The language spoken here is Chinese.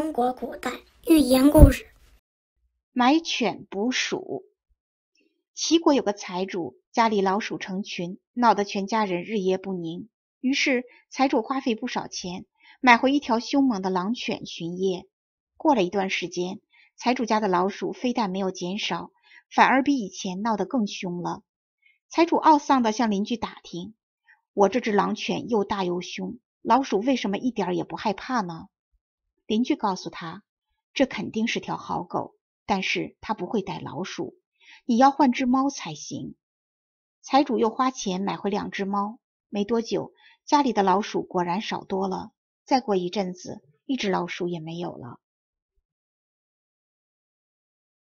中国古代寓言故事：买犬捕鼠。齐国有个财主，家里老鼠成群，闹得全家人日夜不宁。于是，财主花费不少钱买回一条凶猛的狼犬巡夜。过了一段时间，财主家的老鼠非但没有减少，反而比以前闹得更凶了。财主懊丧的向邻居打听：“我这只狼犬又大又凶，老鼠为什么一点也不害怕呢？”邻居告诉他，这肯定是条好狗，但是他不会逮老鼠，你要换只猫才行。财主又花钱买回两只猫，没多久，家里的老鼠果然少多了，再过一阵子，一只老鼠也没有了。